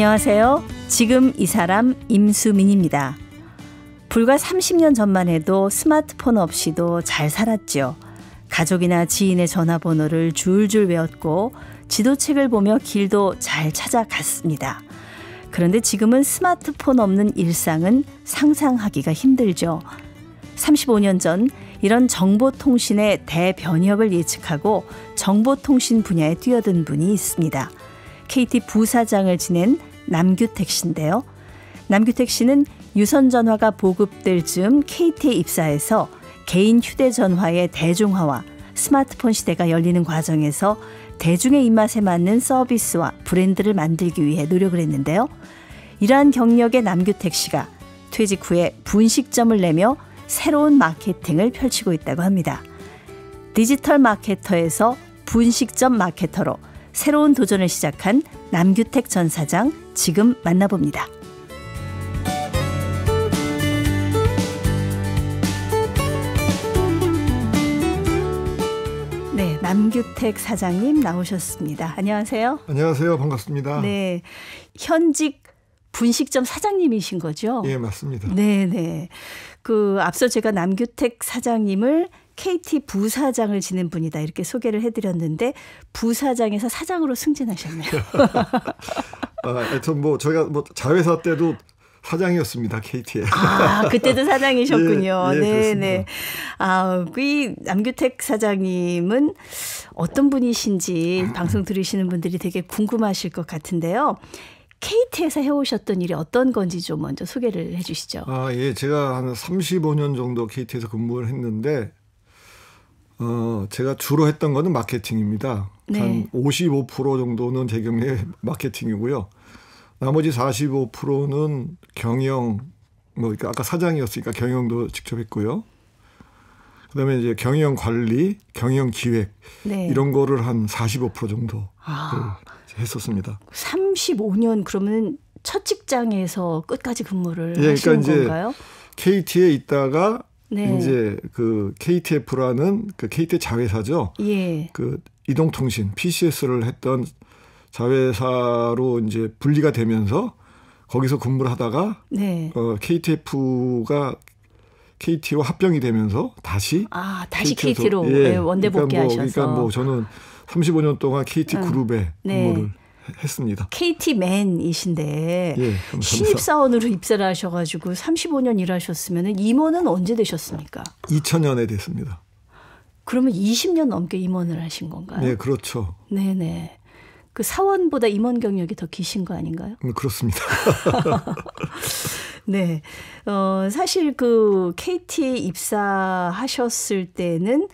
안녕하세요. 지금 이 사람 임수민입니다. 불과 30년 전만 해도 스마트폰 없이도 잘 살았죠. 가족이나 지인의 전화번호를 줄줄 외웠고 지도책을 보며 길도 잘 찾아갔습니다. 그런데 지금은 스마트폰 없는 일상은 상상하기가 힘들죠. 35년 전 이런 정보통신의 대변혁을 예측하고 정보통신 분야에 뛰어든 분이 있습니다. KT 부사장을 지낸 남규택 씨인데요. 남규택 씨는 유선전화가 보급될 즈음 KT에 입사해서 개인 휴대전화의 대중화와 스마트폰 시대가 열리는 과정에서 대중의 입맛에 맞는 서비스와 브랜드를 만들기 위해 노력을 했는데요. 이러한 경력의 남규택 씨가 퇴직 후에 분식점을 내며 새로운 마케팅을 펼치고 있다고 합니다. 디지털 마케터에서 분식점 마케터로 새로운 도전을 시작한 남규택 전 사장 지금 만나봅니다. 네, 남규택 사장님 나오셨습니다. 안녕하세요. 안녕하세요. 반갑습니다. 네. 현직 분식점 사장님이신 거죠? 예, 맞습니다. 네, 네. 그 앞서 제가 남규택 사장님을 KT 부사장을 지낸 분이다 이렇게 소개를 해드렸는데 부사장에서 사장으로 승진하셨네요. 아, 하여튼 뭐 저희가 뭐 자회사 때도 사장이었습니다 KT에. 아 그때도 사장이셨군요. 예, 예, 네, 네. 아이 남규택 사장님은 어떤 분이신지 방송 들으시는 분들이 되게 궁금하실 것 같은데요. KT에서 해오셨던 일이 어떤 건지 좀 먼저 소개를 해주시죠. 아 예, 제가 한 35년 정도 KT에서 근무를 했는데 어, 제가 주로 했던 거는 마케팅입니다. 네. 한55% 정도는 제 경례 마케팅이고요. 나머지 45%는 경영, 뭐, 아까 사장이었으니까 경영도 직접 했고요. 그 다음에 이제 경영 관리, 경영 기획, 네. 이런 거를 한 45% 정도 아, 네, 했었습니다. 35년 그러면 첫 직장에서 끝까지 근무를 예, 하신 그러니까 건가요? KT에 있다가 네. 이제 그 KTF라는 그 KT 자회사죠. 예. 그 이동통신 PCS를 했던 자회사로 이제 분리가 되면서 거기서 근무를 하다가 네. 어, KTF가 KT와 합병이 되면서 다시 아 다시 KT로, k t 예, 예 원대 복귀하셔서 그러니까 뭐, 그러니까 뭐 저는 35년 동안 KT 그룹에 음. 네. 근무를 했습니다. KT 맨이신데 예, 신입 사원으로 입사를 하셔가지고 35년 일하셨으면 임원은 언제 되셨습니까? 2000년에 됐습니다. 그러면 20년 넘게 임원을 하신 건가요? 네, 그렇죠. 네네. 그 사원보다 임원 경력이 더 기신 거 아닌가요? 음, 그렇습니다. 네. 어, 사실 그 KT 입사하셨을 때는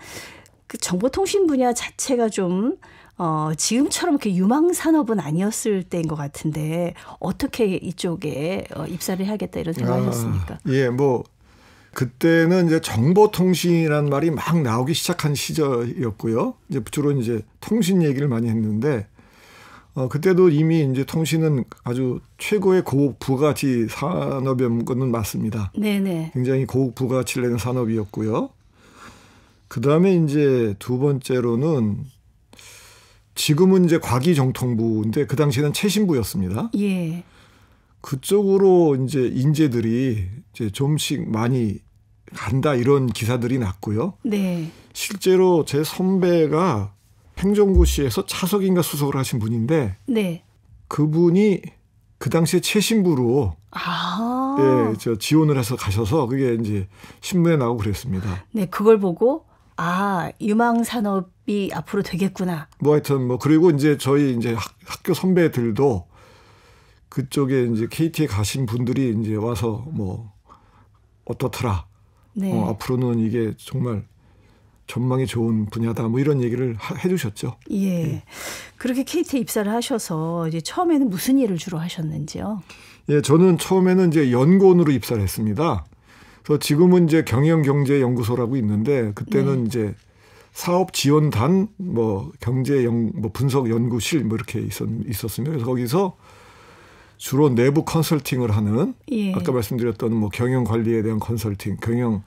그 정보통신 분야 자체가 좀 어, 지금처럼 이렇게 유망 산업은 아니었을 때인 것 같은데 어떻게 이쪽에 어, 입사를 해야겠다 이런 생각하셨습니까? 아, 예, 뭐 그때는 이제 정보통신이라는 말이 막 나오기 시작한 시절이었고요. 이제 주로 이제 통신 얘기를 많이 했는데 어, 그때도 이미 이제 통신은 아주 최고의 고부가치 산업인 것은 맞습니다. 네네. 굉장히 고부가치를 내는 산업이었고요. 그 다음에 이제 두 번째로는 지금은 이제 과기정통부인데 그 당시에는 최신부였습니다. 예. 그쪽으로 이제 인재들이 이제 좀씩 많이 간다 이런 기사들이 났고요. 네. 실제로 제 선배가 행정고시에서 차석인가 수석을 하신 분인데 네. 그분이 그 당시에 최신부로 아. 예, 저 지원을 해서 가셔서 그게 이제 신문에 나오고 그랬습니다. 네, 그걸 보고 아, 유망 산업 이 앞으로 되겠구나. 뭐 하여튼 뭐 그리고 이제 저희 이제 학, 학교 선배들도 그쪽에 이제 KT에 가신 분들이 이제 와서 뭐 어떻더라. 네. 어, 앞으로는 이게 정말 전망이 좋은 분야다 뭐 이런 얘기를 하, 해주셨죠. 예. 예. 그렇게 KT 입사를 하셔서 이제 처음에는 무슨 일을 주로 하셨는지요? 예, 저는 처음에는 이제 연구원으로 입사를 했습니다. 그래서 지금은 이제 경영경제연구소라고 있는데 그때는 네. 이제 사업 지원단 뭐 경제 연뭐 분석 연구실 뭐 이렇게 있었, 있었으며 그래서 거기서 주로 내부 컨설팅을 하는 예. 아까 말씀드렸던 뭐 경영 관리에 대한 컨설팅, 경영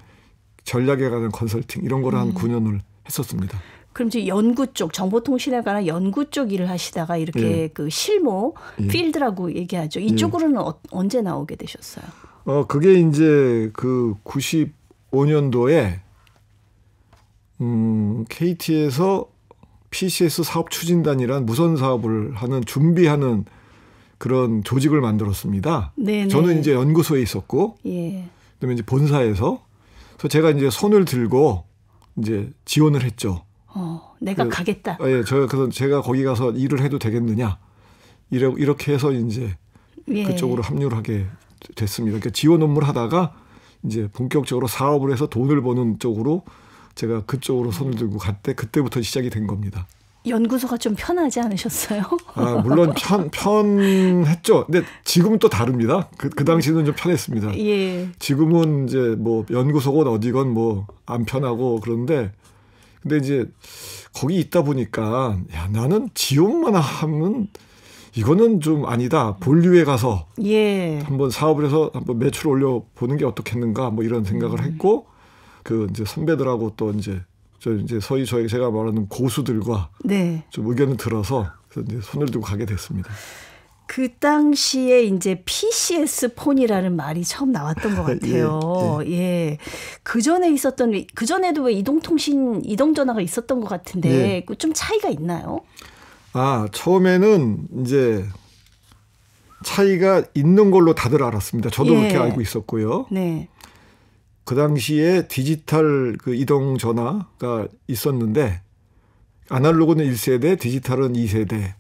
전략에 관한 컨설팅 이런 거를 음. 한 9년을 했었습니다. 그럼 지금 연구 쪽 정보통신에 관한 연구 쪽 일을 하시다가 이렇게 예. 그 실무 예. 필드라고 얘기하죠. 이쪽으로는 어, 언제 나오게 되셨어요? 어 그게 이제 그 95년도에 음, KT에서 PCS 사업 추진단이란 무선 사업을 하는 준비하는 그런 조직을 만들었습니다. 네네. 저는 이제 연구소에 있었고, 예. 그다음에 이제 본사에서, 그래서 제가 이제 손을 들고 이제 지원을 했죠. 어, 내가 그래서, 가겠다. 아, 예, 저 그래서 제가 거기 가서 일을 해도 되겠느냐, 이래, 이렇게 해서 이제 예. 그쪽으로 합류를 하게 됐습니다. 그러니까 지원 업무를 하다가 이제 본격적으로 사업을 해서 돈을 버는 쪽으로 제가 그쪽으로 손을 네. 들고 갔대 그때부터 시작이 된 겁니다. 연구소가 좀 편하지 않으셨어요? 아, 물론 편, 편했죠. 근데 지금은 또 다릅니다. 그, 그 당시는 좀 편했습니다. 예. 지금은 이제 뭐 연구소건 어디건 뭐 안 편하고 그런데 근데 이제 거기 있다 보니까 야, 나는 지역만 하면 이거는 좀 아니다. 본류에 가서 예. 한번 사업을 해서 한번 매출 올려 보는 게 어떻겠는가 뭐 이런 생각을 음. 했고 그 이제 선배들하고 또 이제 저 이제 소위 저에 제가 말하는 고수들과 네. 좀 의견을 들어서 그래서 이제 손을 들고 가게 됐습니다. 그 당시에 이제 PCS 폰이라는 말이 처음 나왔던 것 예, 같아요. 예, 예. 예. 그 전에 있었던 그 전에도 왜 이동통신 이동 전화가 있었던 것 같은데 예. 그 좀 차이가 있나요? 아 처음에는 이제 차이가 있는 걸로 다들 알았습니다. 저도 그렇게 예. 알고 있었고요. 네. 그 당시에 디지털 그 이동 전화가 있었는데 아날로그는 1세대, 디지털은 2세대,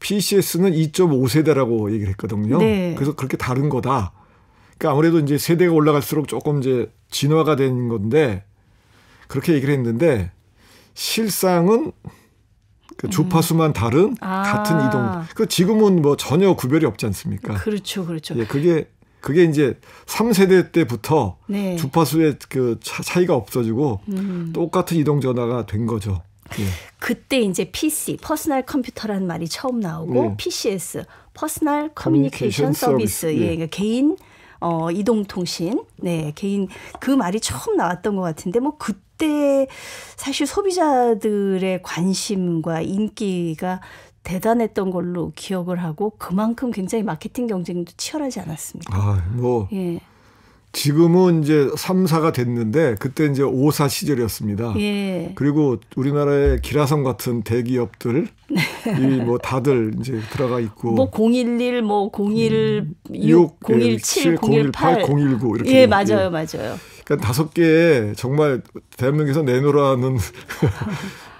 PCS는 2.5세대라고 얘기를 했거든요. 네. 그래서 그렇게 다른 거다. 그러니까 아무래도 이제 세대가 올라갈수록 조금 이제 진화가 된 건데 그렇게 얘기를 했는데 실상은 그 음. 주파수만 다른 음. 같은 아. 이동. 그 지금은 뭐 전혀 구별이 없지 않습니까? 그렇죠, 그렇죠. 예, 그게 그게 이제 3세대 때부터 네. 주파수의 그 차, 이가 없어지고 음. 똑같은 이동 전화가 된 거죠. 예. 그때 이제 PC, 퍼스널 컴퓨터라는 말이 처음 나오고 예. PCS, 퍼스널 커뮤니케이션, 서비스, 서비스. 예. 예. 그러니까 개인 어, 이동통신, 네, 개인 그 말이 처음 나왔던 것 같은데 뭐 그때 사실 소비자들의 관심과 인기가 대단했던 걸로 기억을 하고 그만큼 굉장히 마케팅 경쟁도 치열하지 않았습니다. 아, 뭐 예. 지금은 이제 3사가 됐는데 그때 이제 5사 시절이었습니다. 예. 그리고 우리나라의 기라성 같은 대기업들 네. 이뭐 다들 이제 들어가 있고 뭐 011, 뭐 016, 017, 018, 019 이렇게 예, 맞아요, 예. 맞아요. 그러니까 다섯 개 정말 대한민국에서 내놓으라는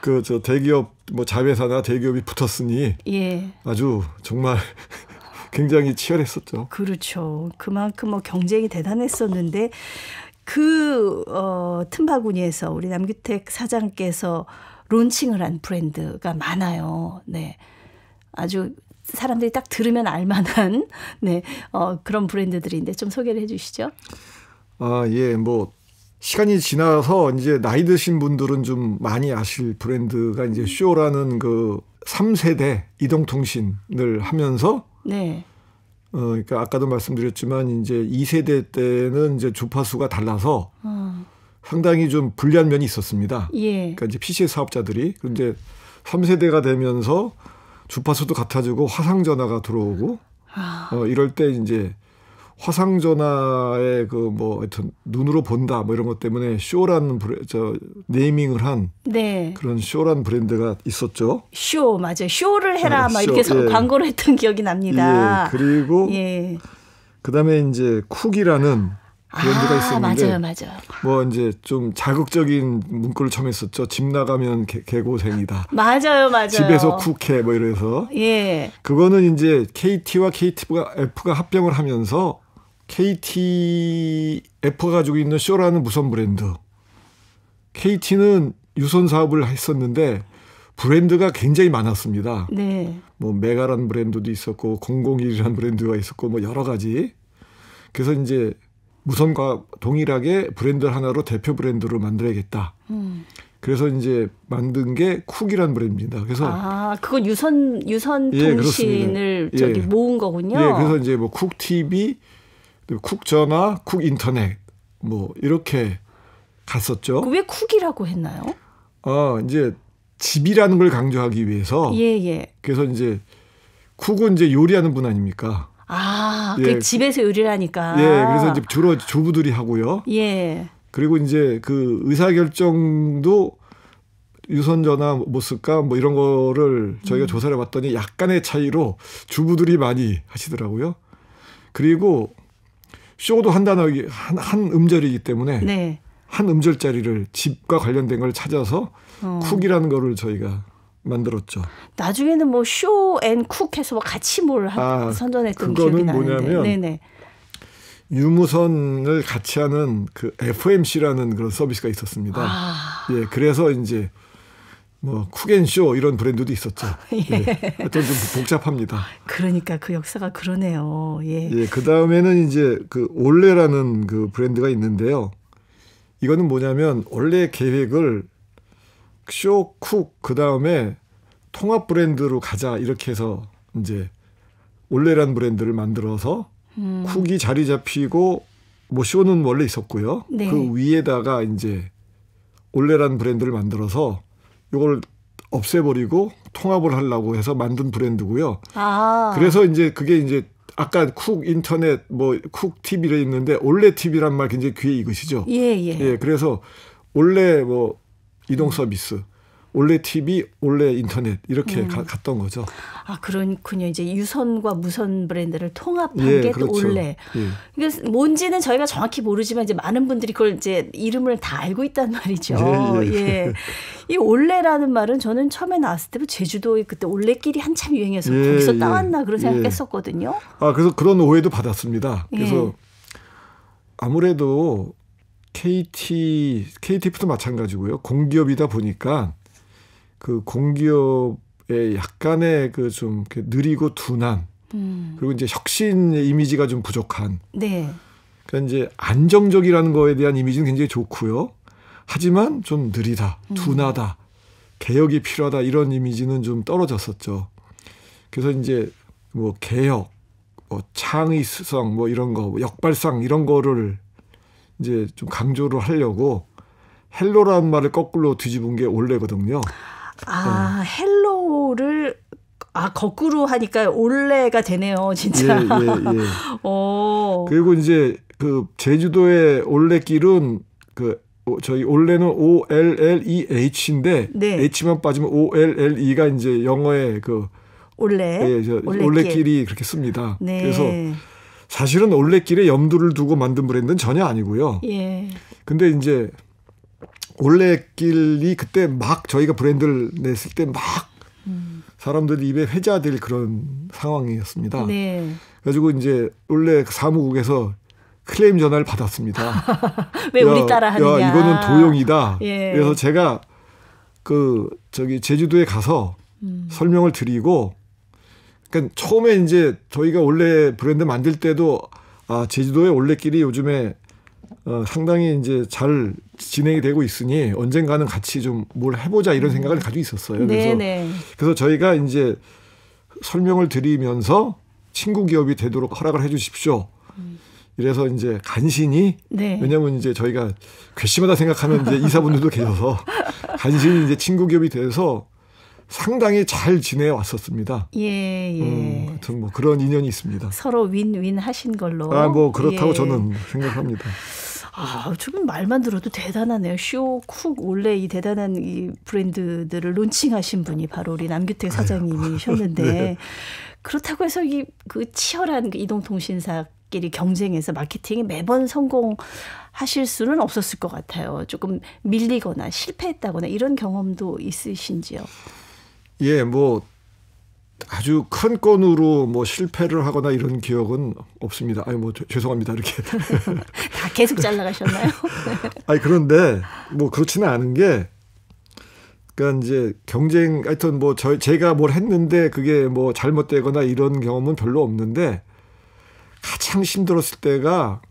그저 대기업 뭐 자회사나 대기업이 붙었으니 예. 아주 정말 굉장히 치열했었죠. 그렇죠. 그만큼 뭐 경쟁이 대단했었는데 그 어, 틈바구니에서 우리 남규택 사장께서 론칭을 한 브랜드가 많아요. 네. 아주 사람들이 딱 들으면 알만한 네 어, 그런 브랜드들인데 좀 소개를 해주시죠. 아 예, 뭐 시간이 지나서 이제 나이 드신 분들은 좀 많이 아실 브랜드가 이제 쇼라는 그 3세대 이동통신을 하면서 네. 어, 그러니까 아까도 말씀드렸지만 이제 2세대 때는 이제 주파수가 달라서 어. 상당히 좀 불리한 면이 있었습니다. 예. 그러니까 이제 PC 사업자들이 근데 3세대가 되면서 주파수도 같아지고 화상 전화가 들어오고 아. 어, 이럴 때 이제 화상 전화에 그뭐 하여튼 눈으로 본다 뭐 이런 것 때문에 쇼라는 브레, 저 네이밍을 한 네. 그런 쇼란 브랜드가 있었죠. 쇼 맞아요. 쇼를 해라 네, 막 쇼, 이렇게 예. 광고를 했던 기억이 납니다. 예, 그리고 예. 그다음에 이제 쿡이라는 브랜드가 아, 있었는데 맞아요, 맞아요. 뭐 이제 좀 자극적인 문구를 처음 했었죠. 집 나가면 개, 고생이다 맞아요, 맞아요. 집에서 쿡해 뭐 이래서. 예. 그거는 이제 KT와 KTF가 F가 합병을 하면서 KTF가 가지고 있는 쇼라는 무선 브랜드. KT는 유선 사업을 했었는데 브랜드가 굉장히 많았습니다. 네. 뭐메가라는 브랜드도 있었고 001이라는 브랜드가 있었고 뭐 여러 가지. 그래서 이제 무선과 동일하게 브랜드 하나로 대표 브랜드로 만들어야겠다. 음. 그래서 이제 만든 게 쿡이란 브랜드입니다. 그래서 아 그건 유선 유선 예, 통신을 예, 저기 예. 모은 거군요. 예, 그래서 이제 뭐쿡 TV, 쿡 전화, 쿡 인터넷 뭐 이렇게 갔었죠. 그 왜 쿡이라고 했나요? 어 이제 집이라는 걸 강조하기 위해서. 예 예. 그래서 이제 쿡은 이제 요리하는 분 아닙니까? 아, 그 예. 집에서 요리 하니까. 예, 그래서 이제 주로 조부들이 하고요. 예. 그리고 이제 그 의사결정도 유선전화 못 쓸까 뭐 이런 거를 저희가 음. 조사를 해봤더니 약간의 차이로 주부들이 많이 하시더라고요. 그리고 쇼도 한 단어 한, 한 음절이기 때문에 네. 한 음절짜리를 집과 관련된 걸 찾아서 어. 쿡이라는 거를 저희가 만들었죠. 나중에는 뭐 쇼 앤 쿡해서 뭐 같이 뭘 아, 선전했던 기억이 나는데. 그거는 뭐냐면 네네. 유무선을 같이 하는 그 FMC라는 그런 서비스가 있었습니다. 아. 예, 그래서 이제 뭐 쿠겐쇼 이런 브랜드도 있었죠. 예. 예. 좀 복잡합니다. 그러니까 그 역사가 그러네요. 예. 예. 그 다음에는 이제 그 올레라는 그 브랜드가 있는데요. 이거는 뭐냐면 원래 계획을 쇼쿡 그 다음에 통합 브랜드로 가자 이렇게 해서 이제 올레라는 브랜드를 만들어서 음. 쿡이 자리 잡히고 뭐 쇼는 원래 있었고요. 네. 그 위에다가 이제 올레라는 브랜드를 만들어서 요걸 없애버리고 통합을 하려고 해서 만든 브랜드고요. 아. 그래서 이제 그게 이제 아까 쿡 인터넷 뭐 쿡 TV로 있는데 올레 TV란 말 굉장히 귀에 익으시죠. 예, 예. 예, 그래서 올레 뭐 이동 서비스 올레 TV, 올레 인터넷 이렇게 음. 가, 갔던 거죠. 아 그렇군요. 이제 유선과 무선 브랜드를 통합한 예, 게또 그렇죠. 원래. 예. 그러 뭔지는 저희가 정확히 모르지만 이제 많은 분들이 그걸 이제 이름을 다 알고 있단 말이죠. 예. 예, 예. 예. 이 올레라는 말은 저는 처음에 나왔을 때 제주도에 그때 올레길이 한참 유행해서 예, 거기서 예. 따왔나 그런 생각했었거든요. 아 그래서 그런 오해도 받았습니다. 그래서 아무래도 KT KTF도 마찬가지고요. 공기업이다 보니까 그 공기업의 약간의 그 좀 느리고 둔한 음. 그리고 이제 혁신 이미지가 좀 부족한. 네. 그러니까 이제 안정적이라는 거에 대한 이미지는 굉장히 좋고요. 하지만 좀 느리다, 음. 둔하다, 음. 개혁이 필요하다 이런 이미지는 좀 떨어졌었죠. 그래서 이제 뭐 개혁, 뭐 창의성 뭐 이런 거, 뭐 역발상 이런 거를 이제 좀 강조를 하려고 헬로라는 말을 거꾸로 뒤집은 게 원래거든요. 아, 네. 헬로우를 아 거꾸로 하니까 올레가 되네요, 진짜. 예, 예, 예. 오. 그리고 이제 그 제주도의 올레길은 그 저희 올레는 O L L E H인데 네. H만 빠지면 O L L E가 이제 영어의 그 올레 예, 저 올레길. 올레길이 그렇게 씁니다. 네. 그래서 사실은 올레길에 염두를 두고 만든 브랜드는 전혀 아니고요. 예. 근데 이제 올레길이 그때 막 저희가 브랜드를 냈을 때막 음. 사람들이 입에 회자될 그런 상황이었습니다. 네. 그래가지고 이제 원래 사무국에서 클레임 전화를 받았습니다. 왜 야, 우리 따라 하냐 야, 이거는 도용이다. 예. 그래서 제가 그 저기 제주도에 가서 음. 설명을 드리고 그러니까 처음에 이제 저희가 원래 브랜드 만들 때도 아 제주도에 원래끼리 요즘에 어, 상당히 이제 잘 진행이 되고 있으니 언젠가는 같이 좀 뭘 해보자 이런 음. 생각을 가지고 있었어요. 그래서 네네. 네. 그래서 저희가 이제 설명을 드리면서 친구 기업이 되도록 허락을 해주십시오. 음. 이래서 이제 간신히 네. 왜냐면 이제 저희가 괘씸하다 생각하는 이제 이사분들도 계셔서 간신히 이제 친구 기업이 돼서 상당히 잘지내 왔었습니다. 예, 예. 음, 하여튼 뭐 그런 인연이 있습니다. 서로 윈윈 하신 걸로. 아, 뭐 그렇다고 예. 저는 생각합니다. 아, 조금 말만 들어도 대단하네요. 쇼, 쿡, 원래 이 대단한 이 브랜드들을 론칭하신 분이 바로 우리 남규택 사장님이셨는데 네. 그렇다고 해서 이 그 치열한 그 이동통신사 끼리 경쟁해서 마케팅이 매번 성공하실 수는 없었을 것 같아요. 조금 밀리거나 실패했다거나 이런 경험도 있으신지요? 예, 뭐 아주 큰 건으로 뭐 실패를 하거나 이런 기억은 없습니다. 아니 뭐 죄송합니다 이렇게 다 계속 잘라가셨나요? 아니 그런데 뭐 그렇지는 않은 게 그러니까 이제 경쟁 하여튼 뭐 저, 제가 뭘 했는데 그게 뭐 잘못되거나 이런 경험은 별로 없는데 가장 힘들었을 때가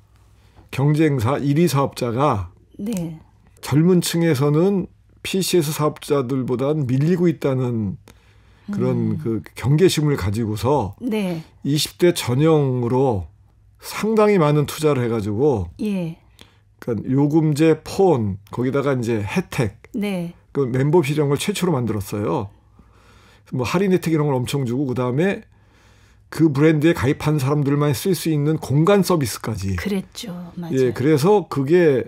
경쟁사 1위 사업자가 네. 젊은 층에서는 PCS 사업자들보다는 밀리고 있다는 그런 음. 그 경계심을 가지고서 네. 20대 전형으로 상당히 많은 투자를 해가지고 예. 그러니까 요금제 폰 거기다가 이제 혜택 네. 그 멤버 실형을 최초로 만들었어요. 뭐 할인 혜택 이런 걸 엄청 주고 그 다음에 그 브랜드에 가입한 사람들만 쓸 수 있는 공간 서비스까지. 그랬죠, 맞아요. 예, 그래서 그게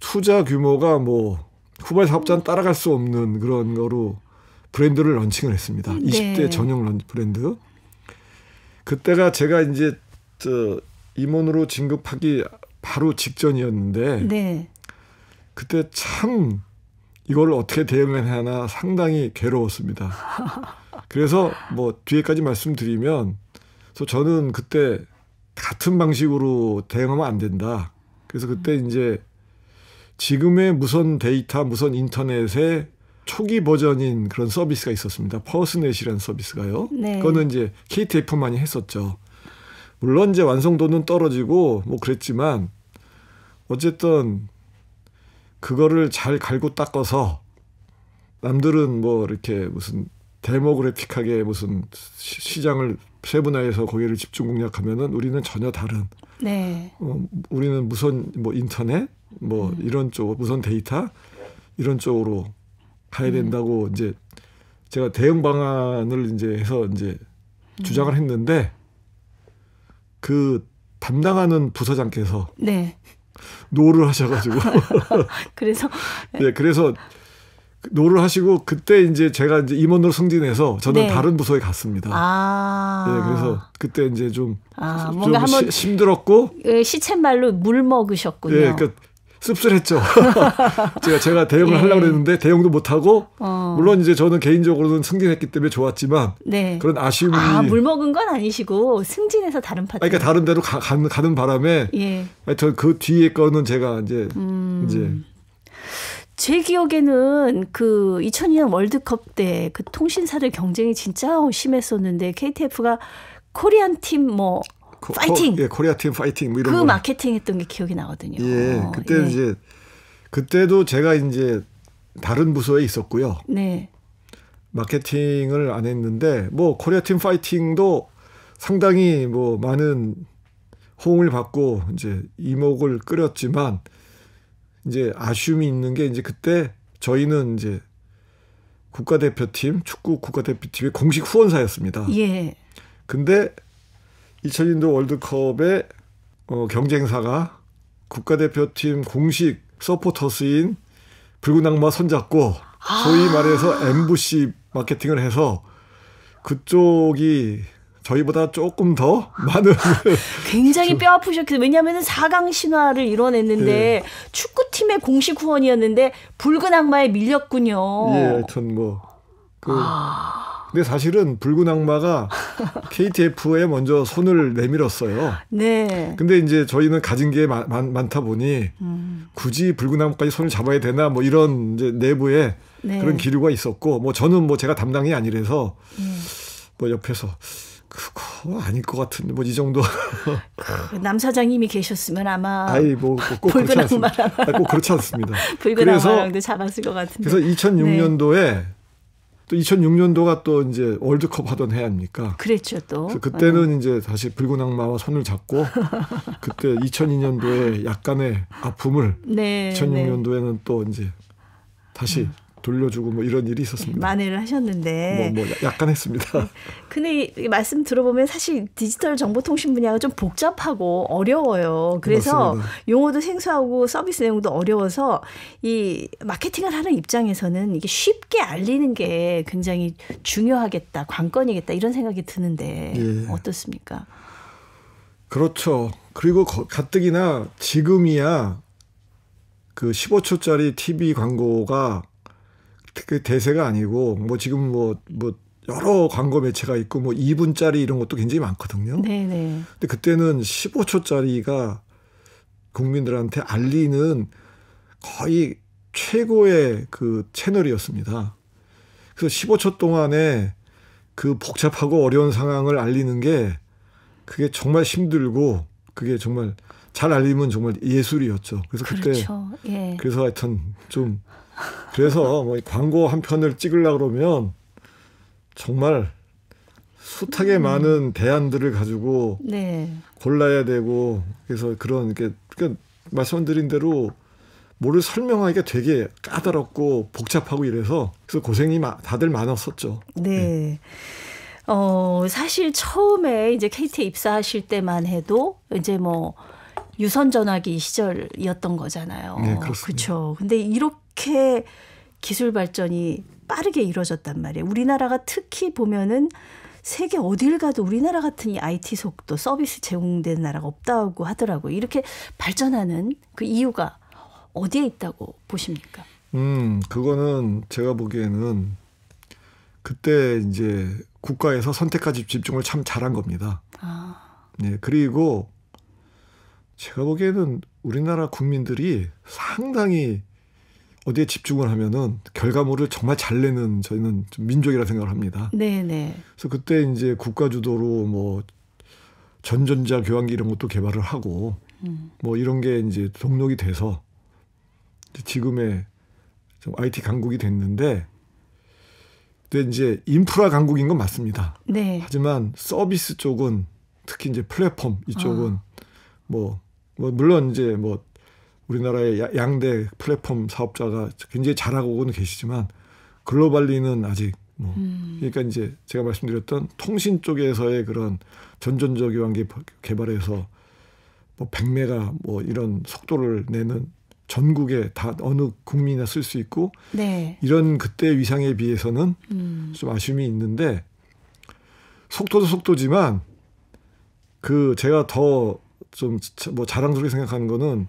투자 규모가 뭐 후발 사업자는 따라갈 수 없는 그런 거로 브랜드를 런칭을 했습니다. 네. 20대 전용 런, 브랜드. 그때가 제가 이제 저 임원으로 진급하기 바로 직전이었는데 네. 그때 참 이걸 어떻게 대응해야 을 하나 상당히 괴로웠습니다. 그래서 뭐 뒤에까지 말씀드리면 그래서 저는 그때 같은 방식으로 대응하면 안 된다. 그래서 그때 음. 이제 지금의 무선 데이터, 무선 인터넷에 초기 버전인 그런 서비스가 있었습니다. 퍼스넷이라는 서비스가요. 네. 그거는 이제 KTF만이 했었죠. 물론 이제 완성도는 떨어지고 뭐 그랬지만 어쨌든 그거를 잘 갈고 닦아서 남들은 뭐 이렇게 무슨 데모그래픽하게 무슨 시장을 세분화해서 거기를 집중 공략하면은 우리는 전혀 다른. 네. 어, 우리는 무선 뭐 인터넷 뭐 음. 이런 쪽 무선 데이터 이런 쪽으로 가야 된다고 음. 이제 제가 대응 방안을 이제 해서 이제 음. 주장을 했는데 그 담당하는 부서장께서 네. 노를 하셔가지고 그래서 네 그래서 노를 하시고 그때 이제 제가 이제 임원으로 승진해서 저는 네. 다른 부서에 갔습니다. 아. 네, 그래서 그때 이제 좀, 아, 좀 시, 힘들었고 예, 시쳇말로 물 먹으셨군요. 네, 그러니까 씁쓸했죠. 제가 제가 대응을 예. 하려고 했는데 대응도 못하고 어. 물론 이제 저는 개인적으로는 승진했기 때문에 좋았지만 네. 그런 아쉬움이 아 물 먹은 건 아니시고 승진해서 다른 파트 그러니까 다른 데로 가, 가, 가는 바람에 예. 하여튼 그 뒤에 거는 제가 이제 음. 이제 제 기억에는 그 2002년 월드컵 때 그 통신사들 경쟁이 진짜 심했었는데 KTF가 코리안 팀뭐 코, 파이팅. 코, 예, 코리아 팀 파이팅 뭐 이런 그 거. 마케팅 했던 게 기억이 나거든요. 예, 어, 그때 예. 이제 그때도 제가 이제 다른 부서에 있었고요. 네. 마케팅을 안 했는데 뭐 코리아 팀 파이팅도 상당히 뭐 많은 호응을 받고 이제 이목을 끌었지만 이제 아쉬움이 있는 게 이제 그때 저희는 이제 국가대표팀 축구 국가대표팀의 공식 후원사였습니다. 예. 근데 2002년 도 월드컵의 어, 경쟁사가 국가대표팀 공식 서포터스인 붉은 악마 손잡고 아. 소위 말해서 MBC 마케팅을 해서 그쪽이 저희보다 조금 더 많은 굉장히 뼈 아프셨겠어요. 왜냐하면 4강 신화를 이뤄냈는데 예. 축구팀의 공식 후원이었는데 붉은 악마에 밀렸군요. 예, 전뭐그 근데 사실은 붉은 악마가 KTF에 먼저 손을 내밀었어요. 네. 근데 이제 저희는 가진 게 마, 많, 많다 보니 음. 굳이 붉은 악마까지 손을 잡아야 되나 뭐 이런 이제 내부에 네. 그런 기류가 있었고 뭐 저는 뭐 제가 담당이 아니라서 음. 뭐 옆에서 그거 아닐 것 같은데 뭐이 정도 그 남 사장님이 계셨으면 아마 아이 뭐꼭 그렇지 않습니다. 꼭 그렇지 않습니다. 붉은 래서 악마랑도 잡았을 것 같은데. 그래서 2006년도에 네. 또 2006년도가 또 이제 월드컵 하던 해 아닙니까? 그랬죠 또. 그, 그때는 음. 이제 다시 붉은 악마와 손을 잡고 그때 2002년도에 약간의 아픔을 네, 2006년도에는 네. 또 이제 다시 음. 돌려주고 뭐 이런 일이 있었습니다. 만회를 하셨는데 뭐, 뭐 약간 했습니다. 네. 근데 말씀 들어보면 사실 디지털 정보통신 분야가 좀 복잡하고 어려워요. 그래서 맞습니다. 용어도 생소하고 서비스 내용도 어려워서 이 마케팅을 하는 입장에서는 이게 쉽게 알리는 게 굉장히 중요하겠다, 관건이겠다 이런 생각이 드는데 예. 어떻습니까? 그렇죠. 그리고 가뜩이나 지금이야 그 15초짜리 TV 광고가 그 대세가 아니고 뭐 지금 뭐뭐 뭐 여러 광고 매체가 있고 뭐 2분짜리 이런 것도 굉장히 많거든요. 네네. 네. 근데 그때는 15초짜리가 국민들한테 알리는 거의 최고의 그 채널이었습니다. 그래서 15초 동안에 그 복잡하고 어려운 상황을 알리는 게 그게 정말 힘들고 그게 정말 잘 알리면 정말 예술이었죠. 그래서 그때 그렇 예. 그래서 하여튼 좀 그래서 뭐 광고 한 편을 찍으려 그러면 정말 숱하게 음. 많은 대안들을 가지고 네. 골라야 되고 그래서 그런 게 그러니까 말씀드린 대로 뭐를 설명하기가 되게 까다롭고 복잡하고 이래서 그래서 고생이 마, 다들 많았었죠. 네. 네. 어, 사실 처음에 이제 KT에 입사하실 때만 해도 이제 뭐 유선 전화기 시절이었던 거잖아요. 네, 그렇죠. 근데 이렇게 이렇게 기술 발전이 빠르게 이루어졌단 말이에요. 우리나라가 특히 보면은 세계 어딜 가도 우리나라 같은 이 IT 속도 서비스 제공되는 나라가 없다고 하더라고요. 이렇게 발전하는 그 이유가 어디에 있다고 보십니까? 음, 그거는 제가 보기에는 그때 이제 국가에서 선택까지 집중을 참 잘한 겁니다. 아. 네, 그리고 제가 보기에는 우리나라 국민들이 상당히 어디에 집중을 하면은 결과물을 정말 잘 내는 저희는 민족이라 생각을 합니다. 네네. 네. 그래서 그때 이제 국가 주도로 뭐 전전자 교환기 이런 것도 개발을 하고 음. 뭐 이런 게 이제 동력이 돼서 지금의 좀 IT 강국이 됐는데 근데 이제 인프라 강국인 건 맞습니다. 네. 하지만 서비스 쪽은 특히 이제 플랫폼 이쪽은 아. 뭐, 뭐 물론 이제 뭐 우리나라의 양대 플랫폼 사업자가 굉장히 잘하고는 계시지만 글로벌리는 아직 뭐 음. 그러니까 이제 제가 말씀드렸던 통신 쪽에서의 그런 전전적 이완 개발해서뭐 100메가 뭐 이런 속도를 내는 전국에 다 어느 국민이나 쓸 수 있고 네. 이런 그때 위상에 비해서는 음. 좀 아쉬움이 있는데 속도도 속도지만 그 제가 더 좀 뭐 자랑스럽게 생각하는 거는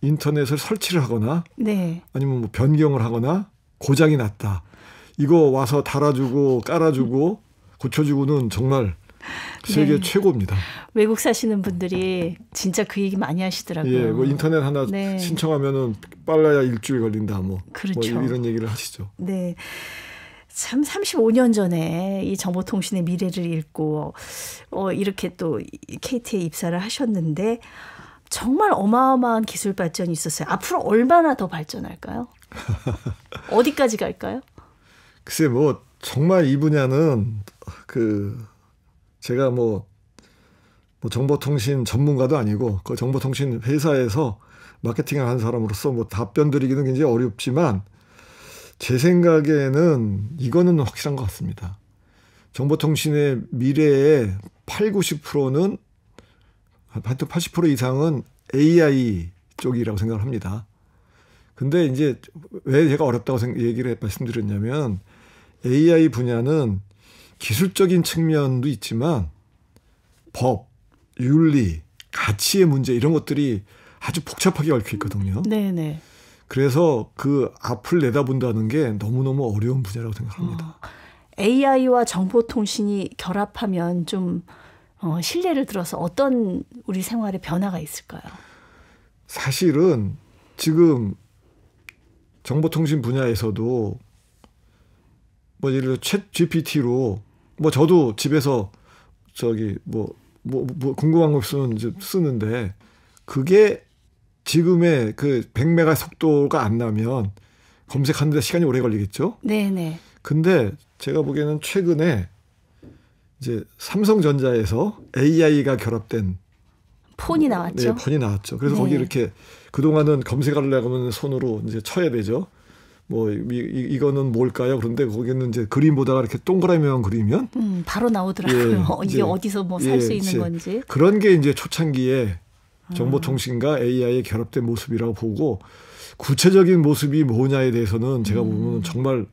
인터넷을 설치를 하거나 네. 아니면 뭐 변경을 하거나 고장이 났다. 이거 와서 달아주고 깔아주고 고쳐주고는 정말 세계 네. 최고입니다. 외국 사시는 분들이 진짜 그 얘기 많이 하시더라고요. 예, 뭐 인터넷 하나 네. 신청하면은 빨라야 일주일 걸린다 뭐, 뭐 그렇죠. 뭐 이런 얘기를 하시죠. 네. 참 35년 전에 이 정보통신의 미래를 읽고 어 이렇게 또 KT에 입사를 하셨는데 정말 어마어마한 기술 발전이 있었어요. 앞으로 얼마나 더 발전할까요? 어디까지 갈까요? 글쎄 뭐 정말 이 분야는 그 제가 뭐, 뭐 정보통신 전문가도 아니고 그 정보통신 회사에서 마케팅을 한 사람으로서 뭐 답변 드리기는 굉장히 어렵지만 제 생각에는 이거는 확실한 것 같습니다. 정보통신의 미래의 8, 90%는 하여튼 80% 이상은 AI 쪽이라고 생각을 합니다. 근데 이제 왜 제가 어렵다고 얘기를 말씀드렸냐면 AI 분야는 기술적인 측면도 있지만 법, 윤리, 가치의 문제 이런 것들이 아주 복잡하게 얽혀 있거든요. 네네. 그래서 그 앞을 내다본다는 게 너무너무 어려운 분야라고 생각합니다. 어, AI와 정보통신이 결합하면 좀 어, 실례를 들어서 어떤 우리 생활에 변화가 있을까요? 사실은 지금 정보통신 분야에서도 뭐 예를 들어 챗 GPT로 뭐 저도 집에서 저기 뭐뭐 뭐, 뭐 궁금한 거 쓰는 이제 쓰는데 그게 지금의 그 100메가 속도가 안 나면 검색하는데 시간이 오래 걸리겠죠? 네네. 네. 근데 제가 보기에는 최근에 이제 삼성전자에서 AI가 결합된 폰이 나왔죠. 네, 폰이 나왔죠. 그래서 네. 거기 이렇게 그 동안은 검색하려 고 하면 손으로 이제 쳐야 되죠. 뭐 이, 이, 거는 뭘까요? 그런데 거기는 이제 그림 보다가 이렇게 동그라미만 그리면 음, 바로 나오더라고요. 예, 이게 어디서 뭐 살수 예, 있는 건지 그런 게 이제 초창기에 아. 정보통신과 AI의 결합된 모습이라고 보고 구체적인 모습이 뭐냐에 대해서는 제가 음. 보면 정말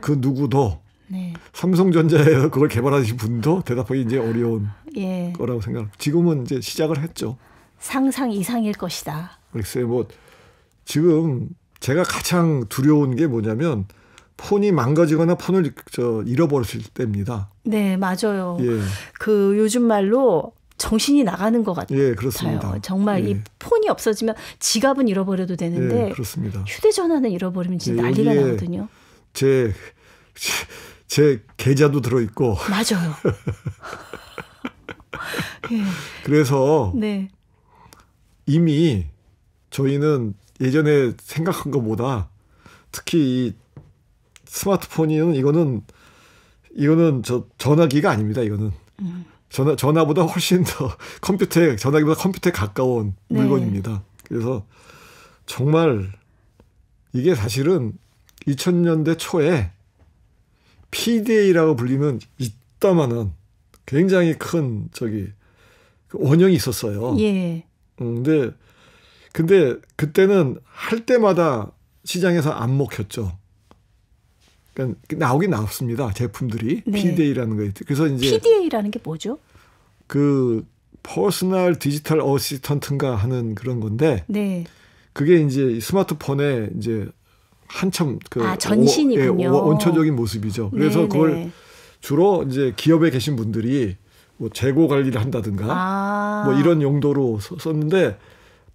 그 누구도 네. 삼성전자에서 그걸 개발하신 분도 대답하기 이제 어려운 예. 거라고 생각. 지금은 이제 시작을 했죠. 상상 이상일 것이다. 글쎄요, 뭐 지금 제가 가장 두려운 게 뭐냐면 폰이 망가지거나 폰을 저 잃어버렸을 때입니다. 네, 맞아요. 예. 그 요즘 말로 정신이 나가는 것 예, 같아요. 예, 그렇습니다. 정말 예. 이 폰이 없어지면 지갑은 잃어버려도 되는데 예, 그렇습니다. 휴대전화는 잃어버리면 진짜 예, 난리가 나거든요. 제제 계좌도 들어있고. 맞아요. 예. 그래서 네. 이미 저희는 예전에 생각한 것보다 특히 이 스마트폰이는 이거는 이거는 저 전화기가 아닙니다. 이거는 음. 전화 전화보다 훨씬 더 컴퓨터에 전화기보다 컴퓨터에 가까운 네. 물건입니다. 그래서 정말 이게 사실은 2000년대 초에 PDA라고 불리면 이따만한 굉장히 큰 저기 그 원형이 있었어요. 예. 음, 근데 근데 그때는 할 때마다 시장에서 안 먹혔죠. 그러니까 나오긴 나왔습니다. 제품들이 네. PDA라는 거에 그래서 이제 PDA라는 게 뭐죠? 그 퍼스널 디지털 어시턴트인가 하는 그런 건데 네. 그게 이제 스마트폰에 이제 한참 그 아, 전신이군요. 예, 오, 예, 원천적인 모습이죠. 그래서 네네. 그걸 주로 이제 기업에 계신 분들이 뭐 재고 관리를 한다든가 아. 뭐 이런 용도로 썼는데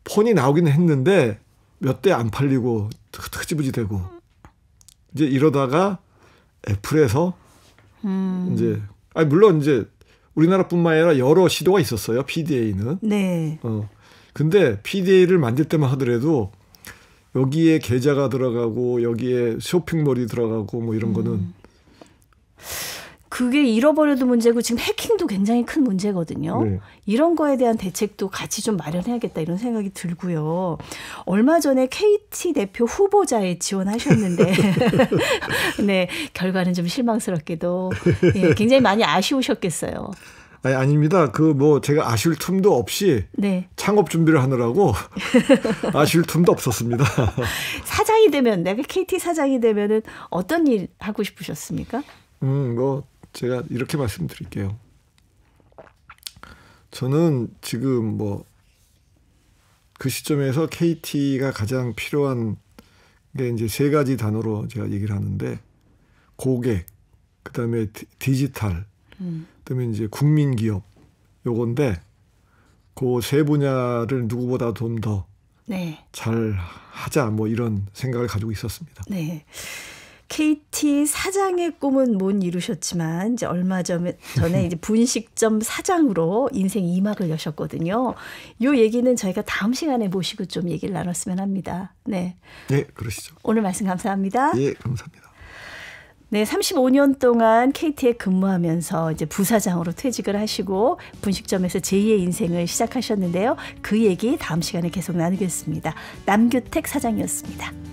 폰이 나오긴 했는데 몇 대 안 팔리고 흐지부지 되고 이제 이러다가 애플에서 음. 이제 아니 물론 이제 우리나라뿐만 아니라 여러 시도가 있었어요. PDA는. 네. 어. 근데 PDA를 만들 때만 하더라도 여기에 계좌가 들어가고 여기에 쇼핑몰이 들어가고 뭐 이런 음. 거는 그게 잃어버려도 문제고 지금 해킹도 굉장히 큰 문제거든요. 네. 이런 거에 대한 대책도 같이 좀 마련해야겠다 이런 생각이 들고요. 얼마 전에 KT 대표 후보자에 지원하셨는데 네, 결과는 좀 실망스럽게도 예, 굉장히 많이 아쉬우셨겠어요. 아니, 아닙니다. 그 뭐 제가 아쉬울 틈도 없이 네. 창업 준비를 하느라고 아쉬울 틈도 없었습니다. 사장이 되면 내가 네, KT 사장이 되면은 어떤 일 하고 싶으셨습니까? 음, 뭐 제가 이렇게 말씀드릴게요. 저는 지금 뭐 그 시점에서 KT가 가장 필요한 게 이제 세 가지 단어로 제가 얘기를 하는데 고객, 그다음에 디지털, 음. 그다음에 이제 국민 기업 요건데 그 세 분야를 누구보다 좀더 네. 잘 하자 뭐 이런 생각을 가지고 있었습니다. 네. KT 사장의 꿈은 못 이루셨지만 이제 얼마 전에 이제 분식점 사장으로 인생 2막을 여셨거든요. 요 얘기는 저희가 다음 시간에 모시고 좀 얘기를 나눴으면 합니다. 네. 네, 그러시죠. 오늘 말씀 감사합니다. 예, 감사합니다. 네, 35년 동안 KT에 근무하면서 이제 부사장으로 퇴직을 하시고 분식점에서 제2의 인생을 시작하셨는데요. 그 얘기 다음 시간에 계속 나누겠습니다. 남규택 사장이었습니다.